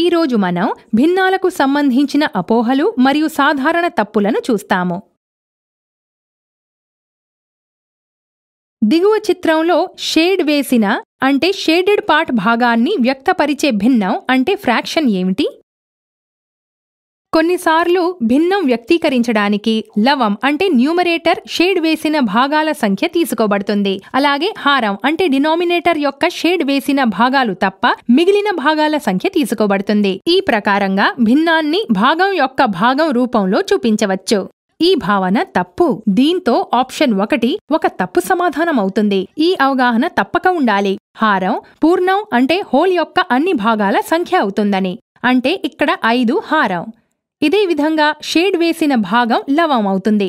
ఈరోజు మనం భిన్నాలకు సంబంధించిన అపోహలు మరియు సాధారణ తప్పులను చూస్తాము దిగువ చిత్రంలో షేడ్ వేసిన అంటే షేడెడ్ పార్ట్ భాగాన్ని వ్యక్తపరిచే భిన్నం అంటే ఫ్రాక్షన్ ఏమిటి కొన్నిసార్లు భిన్నం వ్యక్తీకరించడానికి లవం అంటే న్యూమరేటర్ షేడ్ వేసిన భాగాల సంఖ్య తీసుకోబడుతుంది అలాగే హారం అంటే డినామినేటర్ యొక్క షేడ్ వేసిన భాగాలు తప్ప మిగిలిన భాగాల సంఖ్య తీసుకోబడుతుంది ఈ ప్రకారంగా భిన్నాన్ని భాగం యొక్క భాగం రూపంలో చూపించవచ్చు ఈ భావన తప్పు దీంతో ఆప్షన్ ఒకటి ఒక తప్పు సమాధానం అవుతుంది ఈ అవగాహన తప్పక ఉండాలి హారం పూర్ణం అంటే హోల్ యొక్క అన్ని భాగాల సంఖ్య అవుతుందని అంటే ఇక్కడ ఐదు హారం ఇదే విధంగా షేడ్ వేసిన భాగం లవం అవుతుంది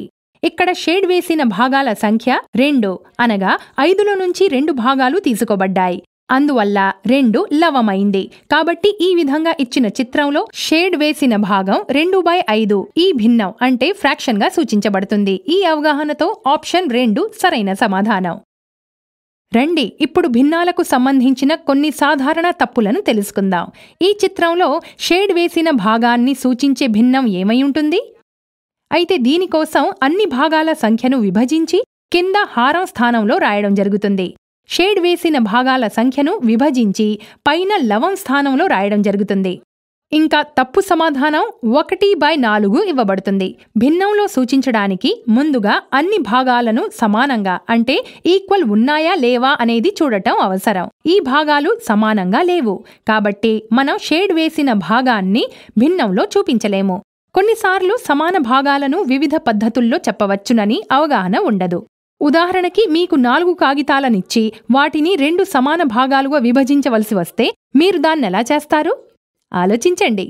ఇక్కడ షేడ్ వేసిన భాగాల సంఖ్య రెండు అనగా ఐదులో నుంచి రెండు భాగాలు తీసుకోబడ్డాయి అందువల్ల రెండు లవమైంది కాబట్టి ఈ విధంగా ఇచ్చిన చిత్రంలో షేడ్ వేసిన భాగం రెండు బై ఐదు ఈ భిన్నం అంటే ఫ్రాక్షన్ గా సూచించబడుతుంది ఈ అవగాహనతో ఆప్షన్ రెండు సరైన సమాధానం రండి ఇప్పుడు భిన్నాలకు సంబంధించిన కొన్ని సాధారణ తప్పులను తెలుసుకుందాం ఈ చిత్రంలో షేడ్ వేసిన భాగాన్ని సూచించే భిన్నం ఏమై ఉంటుంది అయితే దీనికోసం అన్ని భాగాల సంఖ్యను విభజించి కింద హారం స్థానంలో రాయడం జరుగుతుంది షేడ్ వేసిన భాగాల సంఖ్యను విభజించి పైన లవం స్థానంలో రాయడం జరుగుతుంది ఇంకా తప్పు సమాధానం ఒకటి బై నాలుగు ఇవ్వబడుతుంది భిన్నంలో సూచించడానికి ముందుగా అన్ని భాగాలను సమానంగా అంటే ఈక్వల్ ఉన్నాయా లేవా అనేది చూడటం అవసరం ఈ భాగాలు సమానంగా లేవు కాబట్టి మనం షేడ్ వేసిన భాగాన్ని భిన్నంలో చూపించలేము కొన్నిసార్లు సమాన భాగాలను వివిధ పద్ధతుల్లో చెప్పవచ్చునని అవగాహన ఉండదు ఉదాహరణకి మీకు నాలుగు కాగితాలనిచ్చి వాటిని రెండు సమాన భాగాలుగా విభజించవలసి వస్తే మీరు దాన్నెలా చేస్తారు ఆలోచించండి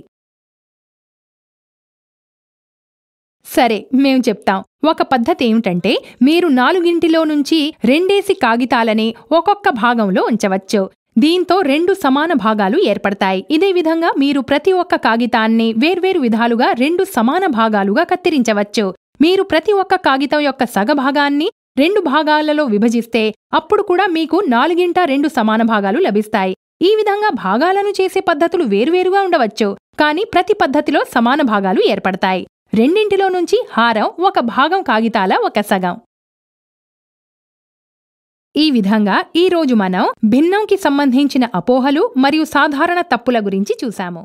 సరే మేం చెప్తాం ఒక పద్ధతి ఏమిటంటే మీరు నాలుగింటిలో నుంచి రెండేసి కాగితాలని ఒక్కొక్క భాగంలో ఉంచవచ్చు దీంతో రెండు సమాన భాగాలు ఏర్పడతాయి ఇదే విధంగా మీరు ప్రతి ఒక్క కాగితాన్ని వేర్వేరు విధాలుగా రెండు సమాన భాగాలుగా కత్తిరించవచ్చు మీరు ప్రతి ఒక్క కాగితం యొక్క సగభాగాన్ని రెండు భాగాలలో విభజిస్తే అప్పుడు కూడా మీకు నాలుగింట రెండు సమాన భాగాలు లభిస్తాయి ఈ విధంగా భాగాలను చేసే పద్ధతులు వేరువేరుగా ఉండవచ్చు కానీ ప్రతి పద్ధతిలో సమాన భాగాలు ఏర్పడతాయి రెండింటిలో నుంచి హారం ఒక భాగం కాగితాల ఒక సగం ఈ విధంగా ఈరోజు మనం భిన్నంకి సంబంధించిన అపోహలు మరియు సాధారణ తప్పుల గురించి చూశాము